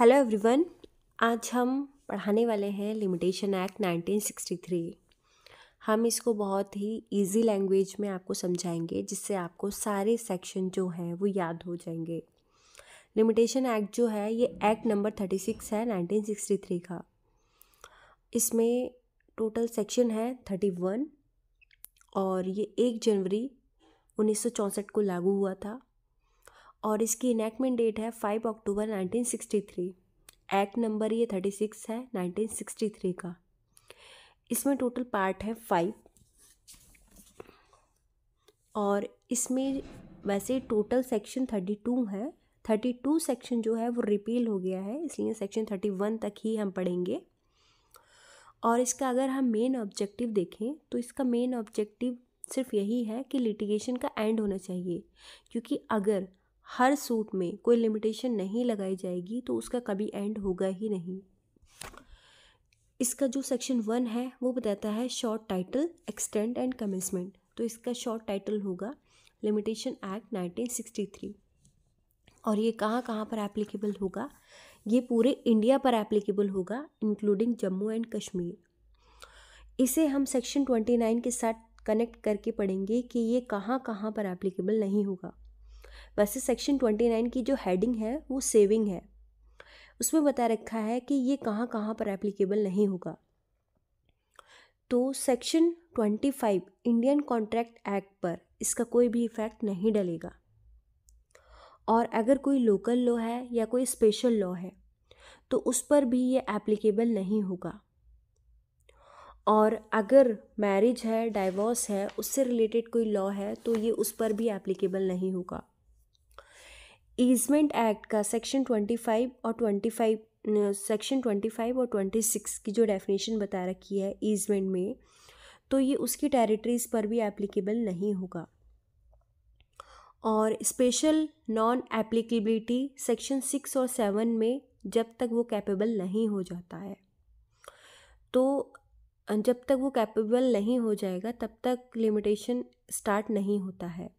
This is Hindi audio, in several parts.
हेलो एवरीवन आज हम पढ़ाने वाले हैं लिमिटेशन एक्ट 1963 हम इसको बहुत ही इजी लैंग्वेज में आपको समझाएंगे जिससे आपको सारे सेक्शन जो हैं वो याद हो जाएंगे लिमिटेशन एक्ट जो है ये एक्ट नंबर 36 है 1963 का इसमें टोटल सेक्शन है 31 और ये एक जनवरी उन्नीस को लागू हुआ था और इसकी इनैक्टमेंट डेट है फाइव अक्टूबर 1963 एक्ट नंबर ये थर्टी सिक्स है 1963 का इसमें टोटल पार्ट है फाइव और इसमें वैसे टोटल सेक्शन थर्टी टू है थर्टी टू सेक्शन जो है वो रिपील हो गया है इसलिए सेक्शन थर्टी वन तक ही हम पढ़ेंगे और इसका अगर हम मेन ऑब्जेक्टिव देखें तो इसका मेन ऑब्जेक्टिव सिर्फ यही है कि लिटिगेशन का एंड होना चाहिए क्योंकि अगर हर सूट में कोई लिमिटेशन नहीं लगाई जाएगी तो उसका कभी एंड होगा ही नहीं इसका जो सेक्शन वन है वो बताता है short title extend and commencement तो इसका शॉर्ट टाइटल होगा लिमिटेशन एक्ट 1963 और ये कहाँ कहाँ पर एप्लीकेबल होगा ये पूरे इंडिया पर एप्लीकेबल होगा इंक्लूडिंग जम्मू एंड कश्मीर इसे हम सेक्शन 29 के साथ कनेक्ट करके पढ़ेंगे कि ये कहाँ कहाँ पर एप्लीकेबल नहीं होगा वैसे सेक्शन ट्वेंटी नाइन की जो हेडिंग है वो सेविंग है उसमें बता रखा है कि ये कहाँ कहाँ पर एप्लीकेबल नहीं होगा तो section twenty five Indian contract act पर इसका कोई भी इफ़ेक्ट नहीं डलेगा और अगर कोई लोकल लॉ है या कोई स्पेशल लॉ है तो उस पर भी ये एप्लीकेबल नहीं होगा और अगर मैरिज है डाइवोर्स है उससे रिलेटेड कोई लॉ है तो ये उस पर भी एप्लीकेबल नहीं होगा ईजमेंट एक्ट का सेक्शन ट्वेंटी फाइव और twenty five section twenty five और ट्वेंटी सिक्स की जो डेफिनेशन बता रखी है ईजमेंट में तो ये उसकी टेरिटरीज़ पर भी एप्लीकेबल नहीं होगा और special non applicability section six और सेवन में जब तक वो कैपेबल नहीं हो जाता है तो जब तक वो कैपेबल नहीं हो जाएगा तब तक लिमिटेशन स्टार्ट नहीं होता है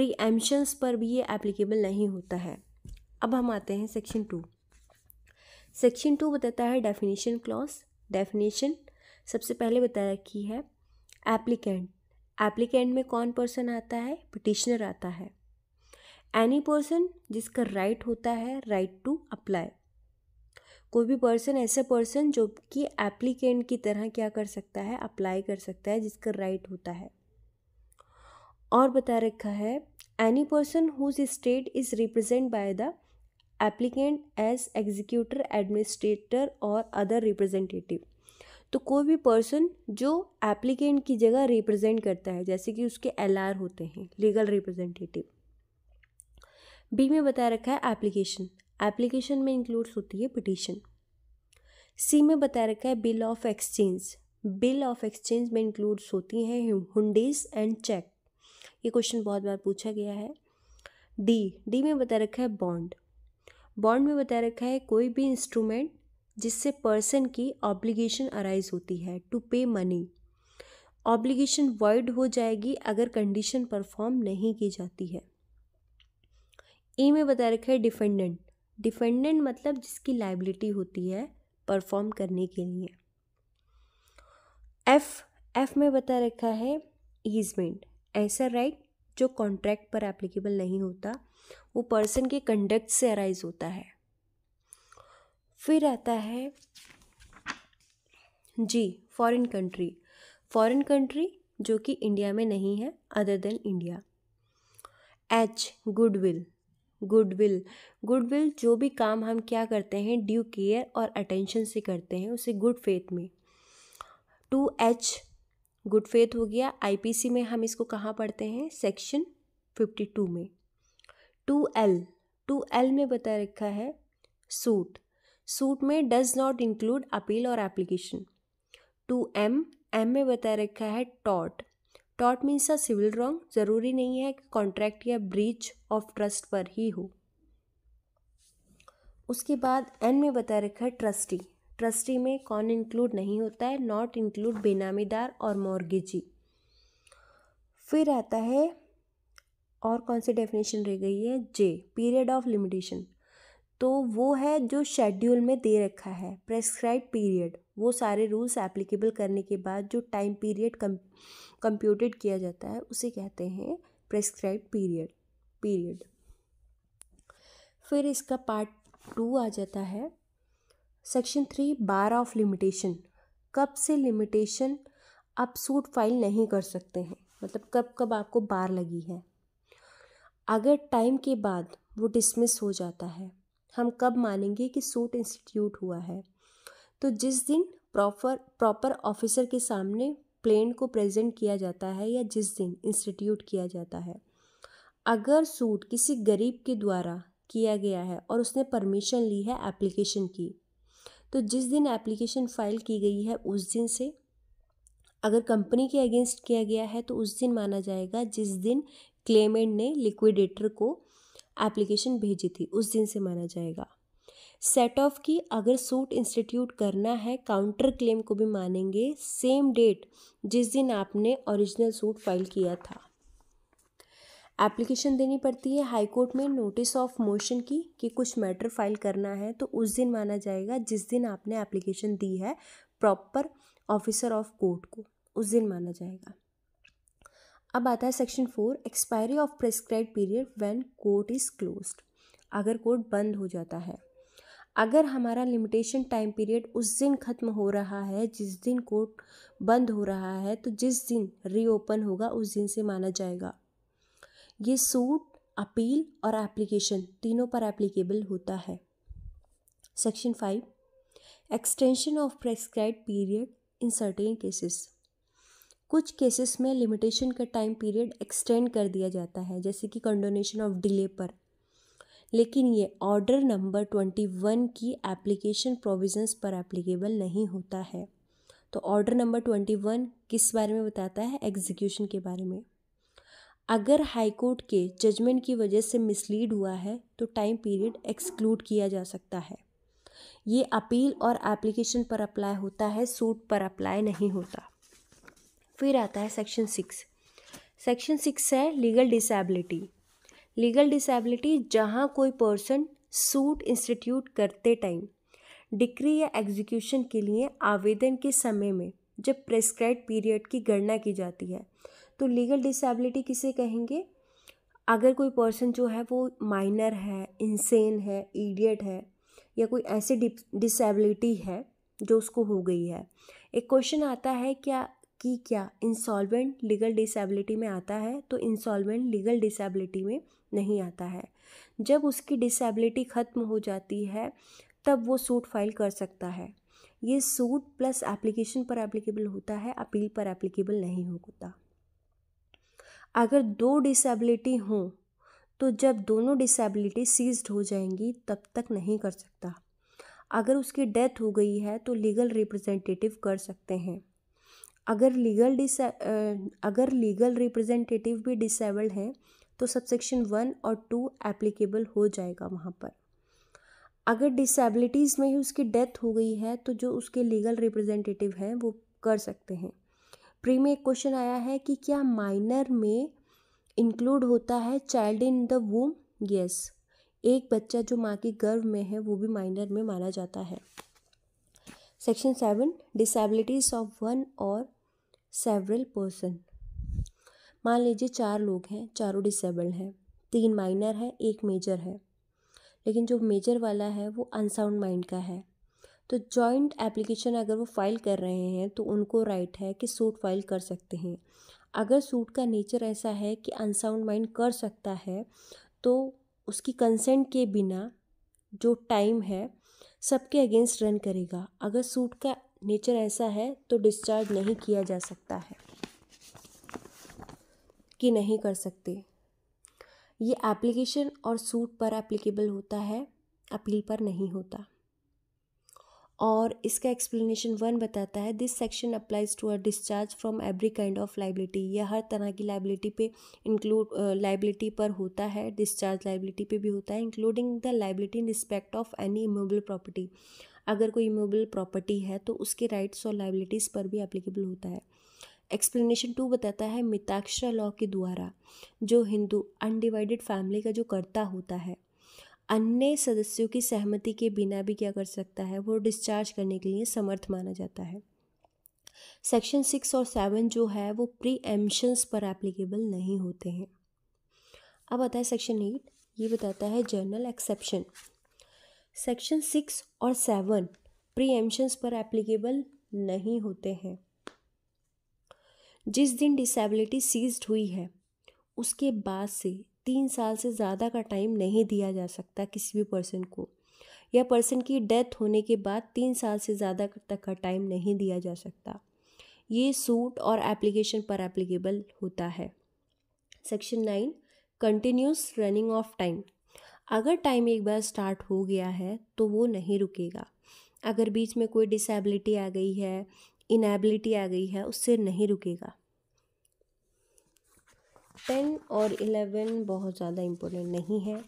एम्शंस पर भी ये एप्लीकेबल नहीं होता है अब हम आते हैं सेक्शन टू सेक्शन टू बताता है डेफिनेशन क्लॉज डेफिनेशन सबसे पहले बताया कि है एप्लीकेंट एप्लीकेंट में कौन पर्सन आता है पिटिशनर आता है एनी पर्सन जिसका राइट right होता है राइट टू अप्लाई कोई भी पर्सन ऐसा पर्सन जो कि एप्लीकेंट की तरह क्या कर सकता है अप्लाई कर सकता है जिसका राइट right होता है और बता रखा है any person whose state is represent by the applicant as executor administrator और अदर रिप्रेजेंटेटिव तो कोई भी पर्सन जो एप्लीकेंट की जगह रिप्रेजेंट करता है जैसे कि उसके एल होते हैं लीगल रिप्रेजेंटेटिव बी में बता रखा है एप्लीकेशन एप्लीकेशन में इंक्लूड्स होती है पिटीशन सी में बता रखा है bill of exchange bill of exchange में इंक्लूड्स होती हैं हुंडीज एंड चेक ये क्वेश्चन बहुत बार पूछा गया है डी डी में बता रखा है बॉन्ड बॉन्ड में बता रखा है कोई भी इंस्ट्रूमेंट जिससे पर्सन की ऑब्लिगेशन अराइज होती है टू पे मनी ऑब्लिगेशन वॉइड हो जाएगी अगर कंडीशन परफॉर्म नहीं की जाती है ई e में बता रखा है डिफेंडेंट डिफेंडेंट मतलब जिसकी लाइबिलिटी होती है परफॉर्म करने के लिए एफ एफ में बता रखा है ईजमेंट ऐसा राइट जो कॉन्ट्रैक्ट पर एप्लीकेबल नहीं होता वो पर्सन के कंडक्ट से अराइज होता है फिर आता है G foreign country foreign country जो कि इंडिया में नहीं है other than India H goodwill goodwill goodwill जो भी काम हम क्या करते हैं ड्यू केयर और अटेंशन से करते हैं उसे गुड फेथ में टू एच गुड फेथ हो गया आईपीसी में हम इसको कहाँ पढ़ते हैं सेक्शन फिफ्टी टू में टू एल टू एल में बता रखा है सूट सूट में डज नॉट इंक्लूड अपील और एप्लीकेशन टू एम एम में बता रखा है taught taught means a civil wrong ज़रूरी नहीं है कि कॉन्ट्रैक्ट या ब्रीच ऑफ ट्रस्ट पर ही हो उसके बाद एन में बता रखा है ट्रस्टी ट्रस्टी में कौन इंक्लूड नहीं होता है नॉट इंक्लूड बेनामीदार और मॉर्गेजी फिर आता है और कौन सी डेफिनेशन रह गई है जे पीरियड ऑफ लिमिटेशन तो वो है जो शेड्यूल में दे रखा है प्रेस्क्राइब पीरियड वो सारे रूल्स एप्लीकेबल करने के बाद जो टाइम पीरियड कंप्यूटेड किया जाता है उसे कहते हैं प्रेस्क्राइब पीरियड पीरियड फिर इसका पार्ट टू आ जाता है section three bar of limitation कब से लिमिटेशन आप सूट फाइल नहीं कर सकते हैं मतलब कब कब आपको बार लगी है अगर टाइम के बाद वो डिसमिस हो जाता है हम कब मानेंगे कि सूट इंस्टीट्यूट हुआ है तो जिस दिन प्रॉपर प्रॉपर ऑफिसर के सामने प्लेन को प्रेजेंट किया जाता है या जिस दिन इंस्टीट्यूट किया जाता है अगर सूट किसी गरीब के द्वारा किया गया है और उसने परमिशन ली है एप्लीकेशन की तो जिस दिन एप्लीकेशन फ़ाइल की गई है उस दिन से अगर कंपनी के अगेंस्ट किया गया है तो उस दिन माना जाएगा जिस दिन क्लेमेंट ने लिक्विडेटर को एप्लीकेशन भेजी थी उस दिन से माना जाएगा सेट ऑफ की अगर सूट इंस्टीट्यूट करना है काउंटर क्लेम को भी मानेंगे सेम डेट जिस दिन आपने ओरिजिनल सूट फाइल किया था एप्लीकेशन देनी पड़ती है हाई कोर्ट में नोटिस ऑफ मोशन की कि कुछ मैटर फाइल करना है तो उस दिन माना जाएगा जिस दिन आपने एप्लीकेशन दी है प्रॉपर ऑफिसर ऑफ कोर्ट को उस दिन माना जाएगा अब आता है section four expiry of prescribe period when court is close अगर कोर्ट बंद हो जाता है अगर हमारा लिमिटेशन टाइम पीरियड उस दिन ख़त्म हो रहा है जिस दिन कोर्ट बंद हो रहा है तो जिस दिन रीओपन होगा उस दिन से माना जाएगा ये सूट अपील और एप्लीकेशन तीनों पर एप्लीकेबल होता है section five extension of prescribe period in certain cases कुछ केसेस में लिमिटेशन का टाइम पीरियड एक्सटेंड कर दिया जाता है जैसे कि कंडोनेशन ऑफ डिले पर लेकिन ये ऑर्डर नंबर ट्वेंटी वन की एप्लीकेशन प्रोविजंस पर एप्लीकेबल नहीं होता है तो ऑर्डर नंबर ट्वेंटी वन किस बारे में बताता है एग्जीक्यूशन के बारे में अगर हाई कोर्ट के जजमेंट की वजह से मिसलीड हुआ है तो टाइम पीरियड एक्सक्लूड किया जा सकता है ये अपील और एप्लीकेशन पर अप्लाई होता है सूट पर अप्लाई नहीं होता फिर आता है सेक्शन सिक्स सेक्शन सिक्स है लीगल डिसेबिलिटी लीगल डिसेबिलिटी जहाँ कोई पर्सन सूट इंस्टीट्यूट करते टाइम डिक्री या एग्जीक्यूशन के लिए आवेदन के समय में जब प्रेस्क्राइब पीरियड की गणना की जाती है तो लीगल डिसेबिलिटी किसे कहेंगे अगर कोई पर्सन जो है वो माइनर है इंसेन है ईडियट है या कोई ऐसी डिसेबिलिटी है जो उसको हो गई है एक क्वेश्चन आता है क्या कि क्या इंसॉल्वेंट लीगल डिसेबिलिटी में आता है तो इंसॉल्वेंट लीगल डिसेबिलिटी में नहीं आता है जब उसकी डिसेबिलिटी ख़त्म हो जाती है तब वो सूट फाइल कर सकता है ये सूट प्लस एप्लीकेशन पर एप्लीकेबल होता है अपील पर एप्लीकेबल नहीं होता अगर दो डिसेबिलिटी हों तो जब दोनों डिसेबिलिटी सीज्ड हो जाएंगी तब तक नहीं कर सकता अगर उसकी डेथ हो गई है तो लीगल रिप्रेजेंटेटिव कर सकते हैं अगर लीगल डिस अगर लीगल रिप्रेजेंटेटिव भी डिसेबल्ड हैं तो सबसेक्शन वन और टू एप्लीकेबल हो जाएगा वहाँ पर अगर डिसेबिलिटीज़ में ही उसकी डेथ हो गई है तो जो उसके लीगल रिप्रेजेंटेटिव हैं वो कर सकते हैं प्री में एक क्वेश्चन आया है कि क्या माइनर में इंक्लूड होता है child in the womb yes एक बच्चा जो माँ के गर्भ में है वो भी माइनर में माना जाता है section seven disabilities of one और सेवरल पर्सन मान लीजिए चार लोग हैं चारों डिसेबल हैं तीन माइनर है एक मेजर है लेकिन जो मेजर वाला है वो अनसाउंड माइंड का है तो जॉइंट एप्लीकेशन अगर वो फाइल कर रहे हैं तो उनको राइट है कि सूट फाइल कर सकते हैं अगर सूट का नेचर ऐसा है कि अनसाउंड माइंड कर सकता है तो उसकी कंसेंट के बिना जो टाइम है सबके अगेंस्ट रन करेगा अगर सूट का नेचर ऐसा है तो डिस्चार्ज नहीं किया जा सकता है कि नहीं कर सकते ये एप्लीकेशन और सूट पर एप्लीकेबल होता है अपील पर नहीं होता और इसका एक्सप्लेनेशन वन बताता है this section applies to a discharge from every kind of liability यह हर तरह की लाइबिलिटी पे इंक्लूड लाइबिलिटी पर होता है डिस्चार्ज लाइबिलिटी पे भी होता है including the liability in respect of any immovable property अगर कोई इमोबल प्रॉपर्टी है तो उसके राइट्स और लाइबिलिटीज़ पर भी एप्लीकेबल होता है एक्सप्लेनेशन टू बताता है मिताक्षरा लॉ के द्वारा जो हिंदू अनडिवाइडेड फैमिली का जो करता होता है अन्य सदस्यों की सहमति के बिना भी क्या कर सकता है वो डिस्चार्ज करने के लिए समर्थ माना जाता है सेक्शन सिक्स और सेवन जो है वो प्री एम्शंस पर एप्लीकेबल नहीं होते हैं अब आता है सेक्शन एट ये बताता है जर्नल एक्सेप्शन सेक्शन सिक्स और सेवन प्री एम्शंस पर एप्लीकेबल नहीं होते हैं जिस दिन डिसेबिलिटी सीज्ड हुई है उसके बाद से तीन साल से ज़्यादा का टाइम नहीं दिया जा सकता किसी भी पर्सन को या पर्सन की डेथ होने के बाद तीन साल से ज़्यादा तक का टाइम नहीं दिया जा सकता ये सूट और एप्लीकेशन पर एप्लीकेबल होता है section nine continuous running of time अगर टाइम एक बार स्टार्ट हो गया है तो वो नहीं रुकेगा अगर बीच में कोई डिसेबिलिटी आ गई है इनएबिलिटी आ गई है उससे नहीं रुकेगा टेन और इलेवन बहुत ज़्यादा इम्पोर्टेंट नहीं है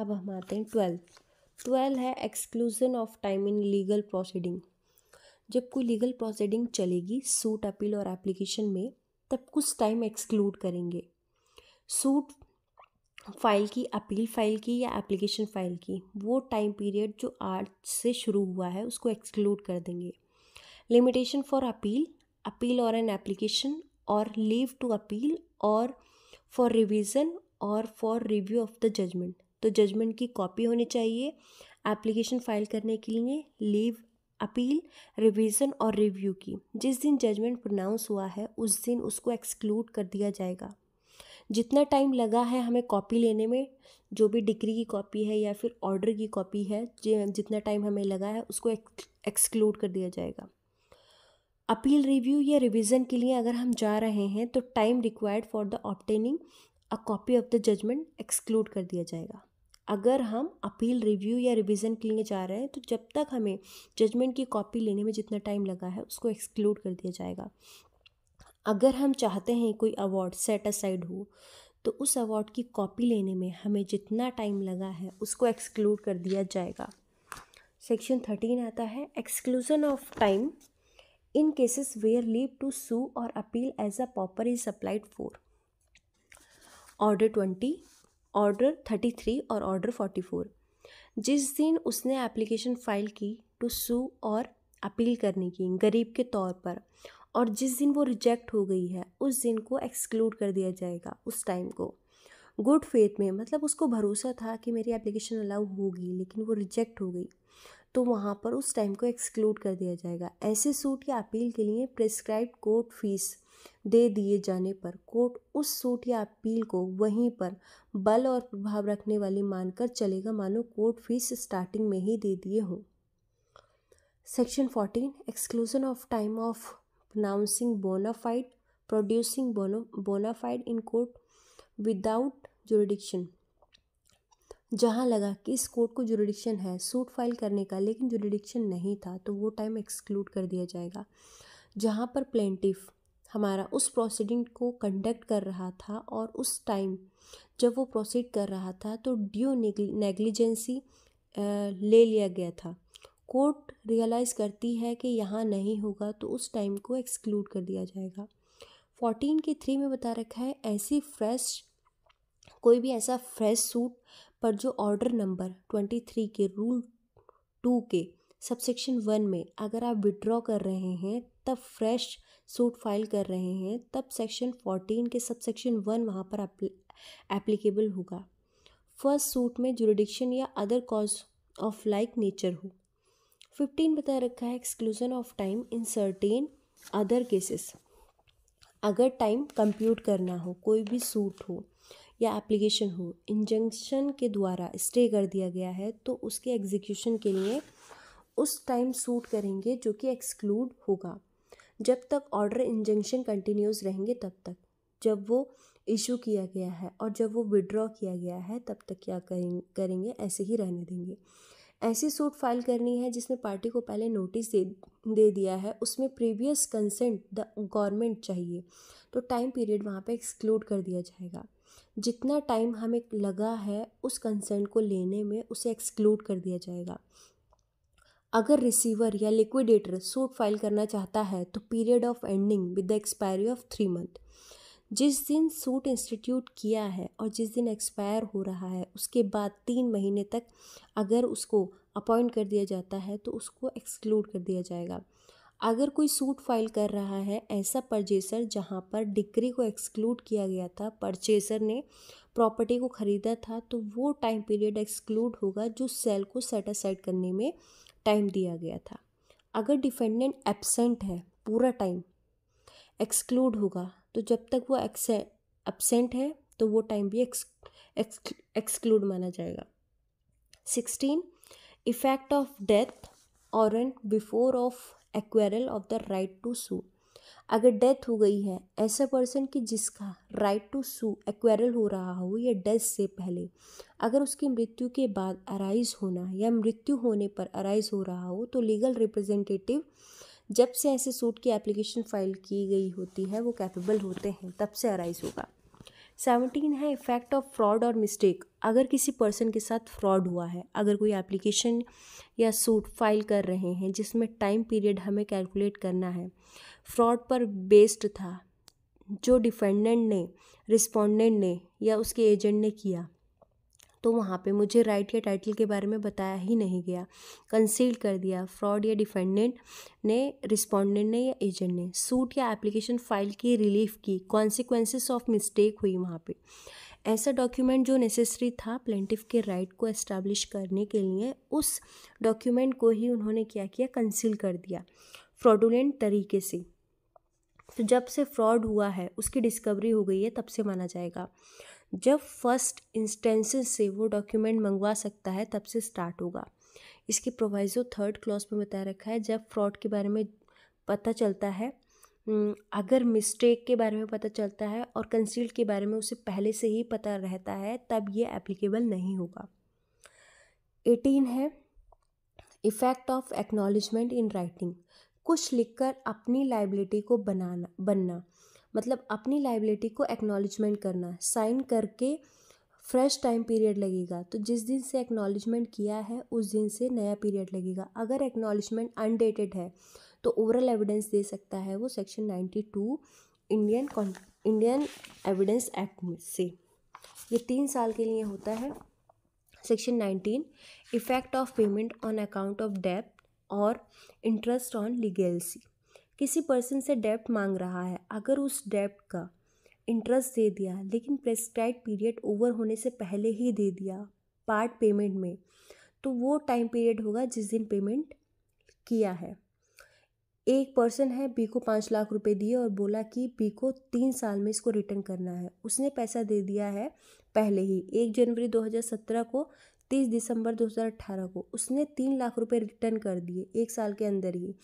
अब हम आते हैं ट्वेल्व ट्वेल्व है exclusion of time in legal proceeding जब कोई लीगल प्रोसीडिंग चलेगी सूट अपील और एप्लीकेशन में तब कुछ टाइम एक्सक्लूड करेंगे सूट फाइल की अपील फाइल की या एप्लीकेशन फाइल की वो टाइम पीरियड जो आज से शुरू हुआ है उसको एक्सक्लूड कर देंगे लिमिटेशन फॉर अपील अपील और एन एप्लीकेशन और लीव टू अपील और फॉर रिविज़न और for review of the judgment तो जजमेंट की कॉपी होनी चाहिए एप्लीकेशन फाइल करने के लिए लीव अपील रिवीजन और रिव्यू की जिस दिन जजमेंट प्रोनाउंस हुआ है उस दिन उसको एक्सक्लूड कर दिया जाएगा जितना टाइम लगा है हमें कॉपी लेने में जो भी डिग्री की कॉपी है या फिर ऑर्डर की कॉपी है जितना टाइम हमें लगा है उसको एक्सक्लूड कर दिया जाएगा अपील रिव्यू या रिविज़न के लिए अगर हम जा रहे हैं तो time required for the obtaining a copy of the judgment exclude कर दिया जाएगा अगर हम अपील रिव्यू या रिवीजन के लिए जा रहे हैं तो जब तक हमें जजमेंट की कॉपी लेने में जितना टाइम लगा है उसको एक्सक्लूड कर दिया जाएगा अगर हम चाहते हैं कोई अवार्ड सेट असाइड हो तो उस अवार्ड की कॉपी लेने में हमें जितना टाइम लगा है उसको एक्सक्लूड कर दिया जाएगा सेक्शन थर्टीन आता है exclusion of time in in cases leave to sue और appeal as a pauper is applied for order twenty order thirty three और ऑर्डर फोर्टी फोर जिस दिन उसने एप्लीकेशन फाइल की टू सू और अपील करने की गरीब के तौर पर और जिस दिन वो रिजेक्ट हो गई है उस दिन को एक्सक्लूड कर दिया जाएगा उस टाइम को गुड फेथ में मतलब उसको भरोसा था कि मेरी एप्लीकेशन अलाउ होगी लेकिन वो रिजेक्ट हो गई तो वहाँ पर उस टाइम को एक्सक्लूड कर दिया जाएगा ऐसे सूट या अपील के लिए प्रिस्क्राइब कोर्ट फीस दे दिए जाने पर कोर्ट उस सूट या अपील को वहीं पर बल और प्रभाव रखने वाली मानकर चलेगा मानो कोर्ट फीस स्टार्टिंग में ही दे दिए हों section fourteen exclusion of time of pronouncing bona fide producing bono bona fide in court without jurisdiction जहाँ लगा कि इस कोर्ट को जुरिडिक्शन है सूट फाइल करने का लेकिन जुरिडिक्शन नहीं था तो वो टाइम एक्सक्लूड कर दिया जाएगा जहाँ पर प्लेंटिफ हमारा उस प्रोसीडिंग को कंडक्ट कर रहा था और उस टाइम जब वो प्रोसीड कर रहा था तो ड्यू नेग्लिजेंसी ले लिया गया था कोर्ट रियलाइज़ करती है कि यहाँ नहीं होगा तो उस टाइम को एक्सक्लूड कर दिया जाएगा फोर्टीन के थ्री में बता रखा है ऐसी फ्रेश कोई भी ऐसा फ्रेश सूट पर जो ऑर्डर नंबर ट्वेंटी थ्री के रूल टू के सबसेक्शन वन में अगर आप विड्रॉ कर रहे हैं तब फ्रेश सूट फाइल कर रहे हैं तब सेक्शन फोर्टीन के सबसेक्शन वन वहाँ पर एप्लीकेबल होगा फर्स्ट सूट में जुरिडिक्शन या other cause of like nature हो फिफ्टीन बता रखा है exclusion of time in certain other cases अगर टाइम कंप्यूट करना हो कोई भी सूट हो या एप्लीकेशन हो इंजंक्शन के द्वारा स्टे कर दिया गया है तो उसके एग्जीक्यूशन के लिए उस टाइम सूट करेंगे जो कि एक्सक्लूड होगा जब तक ऑर्डर इंजंक्शन कंटिन्यूस रहेंगे तब तक जब वो इशू किया गया है और जब वो विड्रॉ किया गया है तब तक क्या करेंगे ऐसे ही रहने देंगे ऐसी सूट फाइल करनी है जिसमें पार्टी को पहले नोटिस दे दे दिया है उसमें प्रीवियस कंसेंट द गवर्नमेंट चाहिए तो टाइम पीरियड वहाँ पे एक्सक्लूड कर दिया जाएगा जितना टाइम हमें लगा है उस कंसेंट को लेने में उसे एक्सक्लूड कर दिया जाएगा अगर रिसीवर या लिक्विडेटर सूट फाइल करना चाहता है तो period of ending with the expiry of three month जिस दिन सूट इंस्टीट्यूट किया है और जिस दिन एक्सपायर हो रहा है उसके बाद तीन महीने तक अगर उसको अपॉइंट कर दिया जाता है तो उसको एक्सक्लूड कर दिया जाएगा अगर कोई सूट फाइल कर रहा है ऐसा परचेसर जहाँ पर डिक्री को एक्सक्लूड किया गया था परचेसर ने प्रॉपर्टी को ख़रीदा था तो वो टाइम पीरियड एक्सक्लूड होगा जो सेल को सेट असाइड करने में टाइम दिया गया था अगर डिफेंडेंट एबसेंट है पूरा टाइम एक्सक्लूड होगा तो जब तक वो एबसेंट है तो वो टाइम भी एक्सक्लूड माना जाएगा सिक्सटीन इफेक्ट ऑफ डेथ और and before of accrual of the right to sue अगर डेथ हो गई है ऐसा पर्सन की जिसका राइट टू सू एक्वेरल हो रहा हो या डेथ से पहले अगर उसकी मृत्यु के बाद अराइज होना या मृत्यु होने पर अराइज हो रहा हो तो लीगल रिप्रेजेंटेटिव जब से ऐसे सूट की एप्लीकेशन फाइल की गई होती है वो कैपेबल होते हैं तब से अराइज होगा सेवनटीन है इफेक्ट ऑफ फ्रॉड और मिस्टेक अगर किसी पर्सन के साथ फ्रॉड हुआ है अगर कोई एप्लीकेशन या सूट फाइल कर रहे हैं जिसमें टाइम पीरियड हमें कैलकुलेट करना है फ्रॉड पर बेस्ड था जो डिफेंडेंट ने रिस्पोंडेंट ने या उसके एजेंट ने किया तो वहाँ पे मुझे राइट या टाइटल के बारे में बताया ही नहीं गया कंसील कर दिया फ्रॉड या डिफेंडेंट ने रिस्पॉन्डेंट ने या एजेंट ने सूट या एप्लीकेशन फाइल की रिलीफ की कॉन्सिक्वेंसेस ऑफ मिस्टेक हुई वहाँ पे ऐसा डॉक्यूमेंट जो नेसेसरी था प्लेंटिव के राइट को एस्टैब्लिश करने के लिए उस डॉक्यूमेंट को ही उन्होंने क्या किया कंसील कर दिया फ्रॉडुलेंट तरीके से तो जब से फ्रॉड हुआ है उसकी डिस्कवरी हो गई है तब से माना जाएगा जब फर्स्ट इंस्टेंसेस से वो डॉक्यूमेंट मंगवा सकता है तब से स्टार्ट होगा इसके प्रोवाइजो थर्ड क्लॉज में बता रखा है जब फ्रॉड के बारे में पता चलता है अगर मिस्टेक के बारे में पता चलता है और कंसील्ड के बारे में उसे पहले से ही पता रहता है तब ये एप्लीकेबल नहीं होगा एटीन है effect of acknowledgement in writing कुछ लिखकर अपनी लाइबिलिटी को बनाना बनना मतलब अपनी लाइबिलिटी को एक्नॉलेजमेंट करना साइन करके फ्रेश टाइम पीरियड लगेगा तो जिस दिन से एक्नॉलेजमेंट किया है उस दिन से नया पीरियड लगेगा अगर एक्नॉलेजमेंट अनडेटेड है तो ओवरऑल एविडेंस दे सकता है वो section ninety two Indian Indian evidence act में से ये तीन साल के लिए होता है section nineteen effect of payment on account of debt और इंटरेस्ट ऑन लीगेलसी किसी पर्सन से डेप्ट मांग रहा है अगर उस डेप्ट का इंटरेस्ट दे दिया लेकिन प्रेस्क्राइब पीरियड ओवर होने से पहले ही दे दिया पार्ट पेमेंट में तो वो टाइम पीरियड होगा जिस दिन पेमेंट किया है एक पर्सन है बी को पाँच लाख रुपए दिए और बोला कि बी को तीन साल में इसको रिटर्न करना है उसने पैसा दे दिया है पहले ही एक जनवरी 2017 को तीस दिसंबर 2018 को उसने तीन लाख रुपए रिटर्न कर दिए एक साल के अंदर ही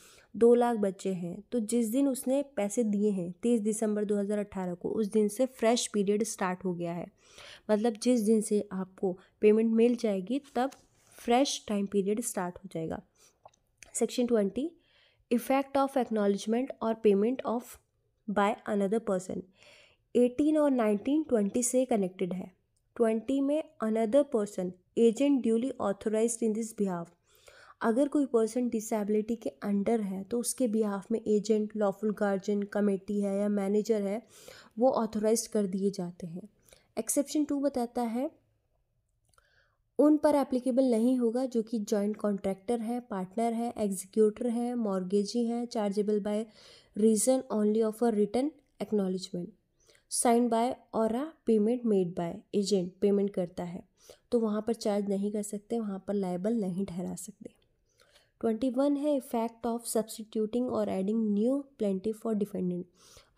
दो लाख बच्चे हैं तो जिस दिन उसने पैसे दिए हैं तीस दिसंबर 2018 को उस दिन से फ्रेश पीरियड स्टार्ट हो गया है मतलब जिस दिन से आपको पेमेंट मिल जाएगी तब फ्रेश टाइम पीरियड स्टार्ट हो जाएगा section twenty effect of acknowledgement और payment of by another person eighteen और नाइनटीन ट्वेंटी से कनेक्टेड है ट्वेंटी में another person agent duly authorise in this behalf अगर कोई पर्सन डिसेबिलिटी के अंडर है तो उसके बिहाफ में एजेंट लॉफुल गार्जियन कमेटी है या मैनेजर है वो ऑथोराइज कर दिए जाते हैं एक्सेप्शन टू बताता है उन पर एप्लीकेबल नहीं होगा जो कि जॉइंट कॉन्ट्रैक्टर है पार्टनर है एग्जीक्यूटर है मॉर्गेजी हैं chargeable by reason only of a return acknowledgement sign by और payment made by agent payment करता है तो वहाँ पर चार्ज नहीं कर सकते वहाँ पर लाइबल नहीं ठहरा सकते ट्वेंटी वन है इफेक्ट ऑफ सब्सटीट्यूटिंग और एडिंग न्यू प्लेंटिव और डिफेंडेंट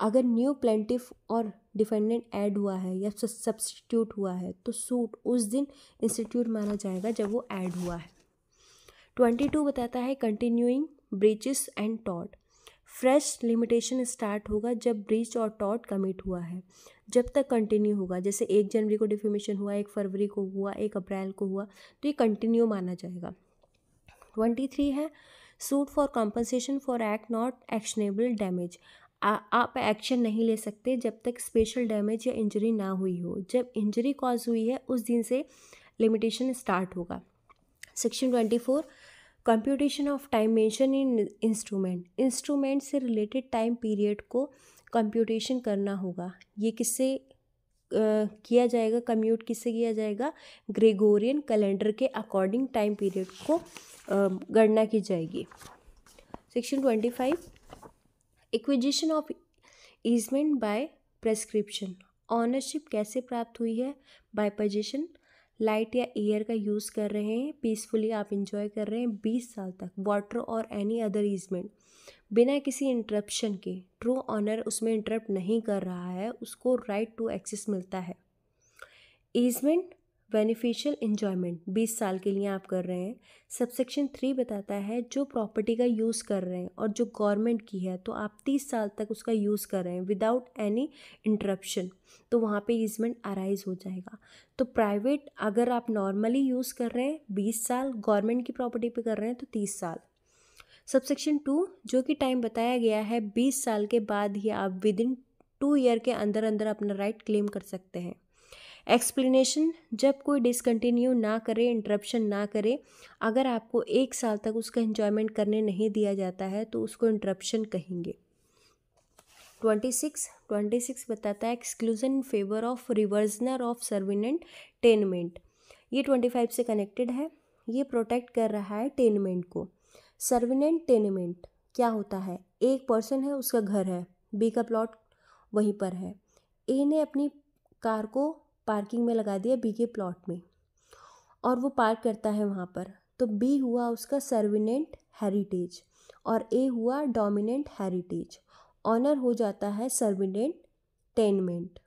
अगर न्यू प्लेंटिव और डिफेंडेंट ऐड हुआ है या सब्सटीट्यूट हुआ है तो सूट उस दिन इंस्टीट्यूट माना जाएगा जब वो ऐड हुआ है ट्वेंटी टू बताता है कंटिन्यूइंग ब्रिचिस एंड टॉट फ्रेश लिमिटेशन स्टार्ट होगा जब ब्रीच और टॉट कमिट हुआ है जब तक कंटिन्यू होगा जैसे एक जनवरी को डिफेमेशन हुआ एक फरवरी को हुआ एक अप्रैल को हुआ तो ये कंटिन्यू माना जाएगा ट्वेंटी थ्री है suit for compensation for act not actionable damage आप एक्शन नहीं ले सकते जब तक स्पेशल डैमेज या इंजरी ना हुई हो जब इंजरी कॉज हुई है उस दिन से लिमिटेशन स्टार्ट होगा section twenty four computation of time mention in instrument instrument से रिलेटेड टाइम पीरियड को कंप्यूटेशन करना होगा ये किससे किया जाएगा कम्यूट किससे किया जाएगा ग्रेगोरियन कैलेंडर के अकॉर्डिंग टाइम पीरियड को गणना की जाएगी section twenty five acquisition of easement by prescription ownership कैसे प्राप्त हुई है बाय पजिशन लाइट या एयर का यूज़ कर रहे हैं पीसफुली आप इंजॉय कर रहे हैं बीस साल तक वाटर और एनी अदर ईजमेंट बिना किसी इंटरप्शन के ट्रू ऑनर उसमें इंटरप्ट नहीं कर रहा है उसको राइट टू एक्सेस मिलता है ईजमेंट बेनिफिशियल इन्जॉयमेंट बीस साल के लिए आप कर रहे हैं सबसेक्शन थ्री बताता है जो प्रॉपर्टी का यूज़ कर रहे हैं और जो गवर्नमेंट की है तो आप तीस साल तक उसका यूज़ कर रहे हैं विदाउट एनी इंटरप्शन तो वहाँ पे ईजमेंट अराइज हो जाएगा तो प्राइवेट अगर आप नॉर्मली यूज़ कर रहे हैं बीस साल गवर्नमेंट की प्रॉपर्टी पे कर रहे हैं तो तीस साल सबसेक्शन टू जो कि टाइम बताया गया है बीस साल के बाद ही आप विद इन टू ईयर के अंदर अंदर अपना राइट क्लेम कर सकते हैं एक्सप्लेनेशन जब कोई डिसकंटिन्यू ना करे इंटरप्शन ना करे अगर आपको एक साल तक उसका इंजॉयमेंट करने नहीं दिया जाता है तो उसको इंटरप्शन कहेंगे ट्वेंटी सिक्स ट्वेंटी सिक्स बताता है exclusion in favour of reversioner of servient tenement ये ट्वेंटी फाइव से कनेक्टेड है ये प्रोटेक्ट कर रहा है टेनमेंट को सर्विनेंट टेनमेंट क्या होता है एक पर्सन है उसका घर है बी का प्लॉट वहीं पर है ए ने अपनी कार को पार्किंग में लगा दिया बी के प्लॉट में और वो पार्क करता है वहाँ पर तो बी हुआ उसका सर्विनेंट हेरिटेज और ए हुआ डोमिनेंट हेरिटेज ऑनर हो जाता है सर्विनेंट टेनमेंट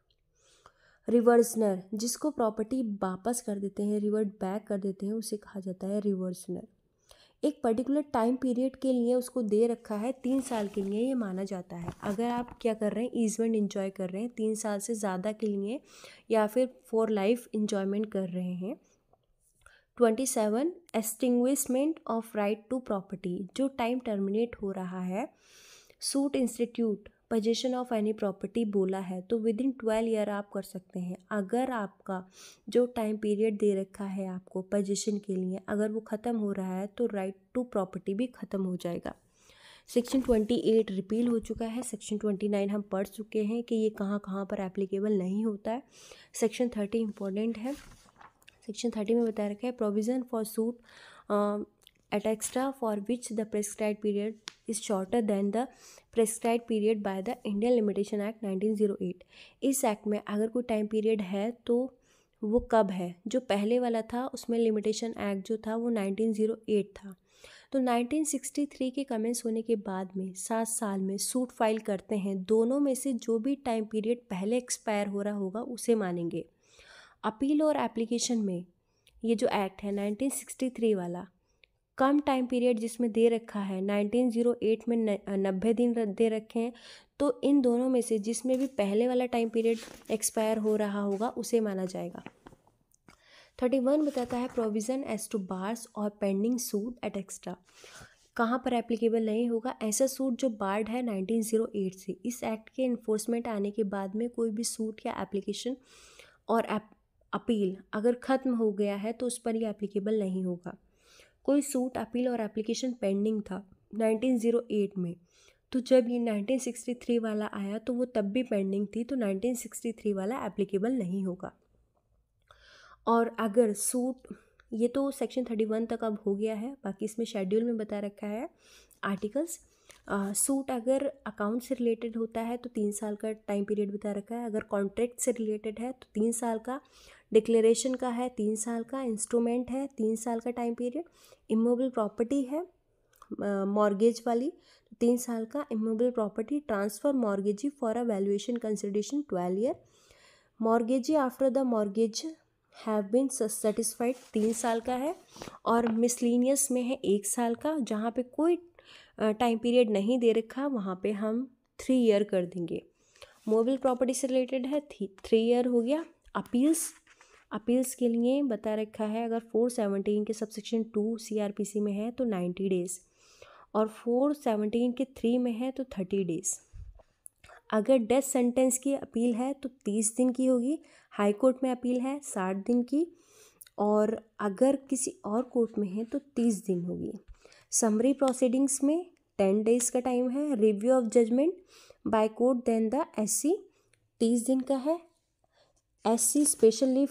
रिवर्सनर जिसको प्रॉपर्टी वापस कर देते हैं रिवर्ट बैक कर देते हैं उसे कहा जाता है रिवर्सनर एक पर्टिकुलर टाइम पीरियड के लिए उसको दे रखा है तीन साल के लिए ये माना जाता है अगर आप क्या कर रहे हैं ईजमेंट इन्जॉय कर रहे हैं तीन साल से ज़्यादा के लिए या फिर फॉर लाइफ इन्जॉयमेंट कर रहे हैं twenty seven extinguishment of right to property जो टाइम टर्मिनेट हो रहा है suit institute possession of any property बोला है तो विद इन ट्वेल्व ईयर आप कर सकते हैं अगर आपका जो टाइम पीरियड दे रखा है आपको पजेशन के लिए अगर वो ख़त्म हो रहा है तो राइट टू प्रॉपर्टी भी ख़त्म हो जाएगा सेक्शन ट्वेंटी एट रिपील हो चुका है सेक्शन ट्वेंटी नाइन हम पढ़ चुके हैं कि ये कहाँ कहाँ पर एप्लीकेबल नहीं होता है सेक्शन थर्टी इम्पोर्टेंट है सेक्शन थर्टी में बता रखा है provision for suit et cetera for which the prescribe period is shorter than the prescribe period by the Indian limitation act 1908. इस एक्ट में अगर कोई टाइम पीरियड है तो वो कब है जो पहले वाला था उसमें लिमिटेशन एक्ट जो था वो 1908 था तो 1963 के कमेंस होने के बाद में सात साल में सूट फाइल करते हैं दोनों में से जो भी टाइम पीरियड पहले एक्सपायर हो रहा होगा उसे मानेंगे अपील और एप्लीकेशन में ये जो एक्ट है 1963 वाला कम टाइम पीरियड जिसमें दे रखा है 1908 में नब्बे दिन दे रखे हैं तो इन दोनों में से जिसमें भी पहले वाला टाइम पीरियड एक्सपायर हो रहा होगा उसे माना जाएगा थर्टी वन बताता है प्रोविज़न एज टू बार्स और पेंडिंग सूट एट एक्स्ट्रा कहाँ पर एप्लीकेबल नहीं होगा ऐसा सूट जो बार्ड है 1908 से इस एक्ट के इन्फोर्समेंट आने के बाद में कोई भी सूट या एप्लीकेशन और अपील अगर ख़त्म हो गया है तो उस पर यह एप्लीकेबल नहीं होगा कोई सूट अपील और एप्लीकेशन पेंडिंग था 1908 में तो जब ये 1963 वाला आया तो वो तब भी पेंडिंग थी तो 1963 वाला एप्लीकेबल नहीं होगा और अगर सूट ये तो सेक्शन 31 तक अब हो गया है बाकी इसमें शेड्यूल में बता रखा है आर्टिकल्स सूट अगर अकाउंट से रिलेटेड होता है तो तीन साल का टाइम पीरियड बता रखा है अगर कॉन्ट्रैक्ट से रिलेटेड है तो तीन साल का डिक्लेरेशन का है तीन साल का इंस्ट्रूमेंट है तीन साल का टाइम पीरियड इमोबल प्रॉपर्टी है मॉर्गेज वाली तो तीन साल का immovable property transfer mortgagee for a valuation consideration twelve year mortgagee after the mortgage have been satisfied तीन साल का है और मिसलिनियस में है एक साल का जहाँ पे कोई टाइम पीरियड नहीं दे रखा वहाँ पे हम थ्री ईयर कर देंगे मोबाइल प्रॉपर्टी से रिलेटेड है थ्री ईयर हो गया अपील्स अपील्स के लिए बता रखा है अगर फोर सेवनटीन के सबसेक्शन टू सी में है तो नाइन्टी डेज़ और फोर सेवनटीन के थ्री में है तो थर्टी डेज़ अगर डेथ सेंटेंस की अपील है तो तीस दिन की होगी हाई कोर्ट में अपील है साठ दिन की और अगर किसी और कोर्ट में है तो तीस दिन होगी समरी प्रोसीडिंग्स में टेन डेज का टाइम है review of judgment by court then the S C तीस दिन का है S C special leave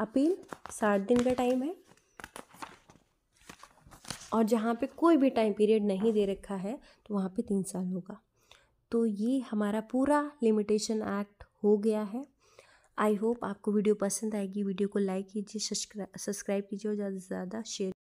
appeal साठ दिन का टाइम है और जहाँ पे कोई भी टाइम पीरियड नहीं दे रखा है तो वहाँ पे तीन साल होगा तो ये हमारा पूरा लिमिटेशन एक्ट हो गया है आई होप आपको वीडियो पसंद आएगी वीडियो को लाइक कीजिए सब्सक्राइब कीजिए और ज़्यादा से ज़्यादा शेयर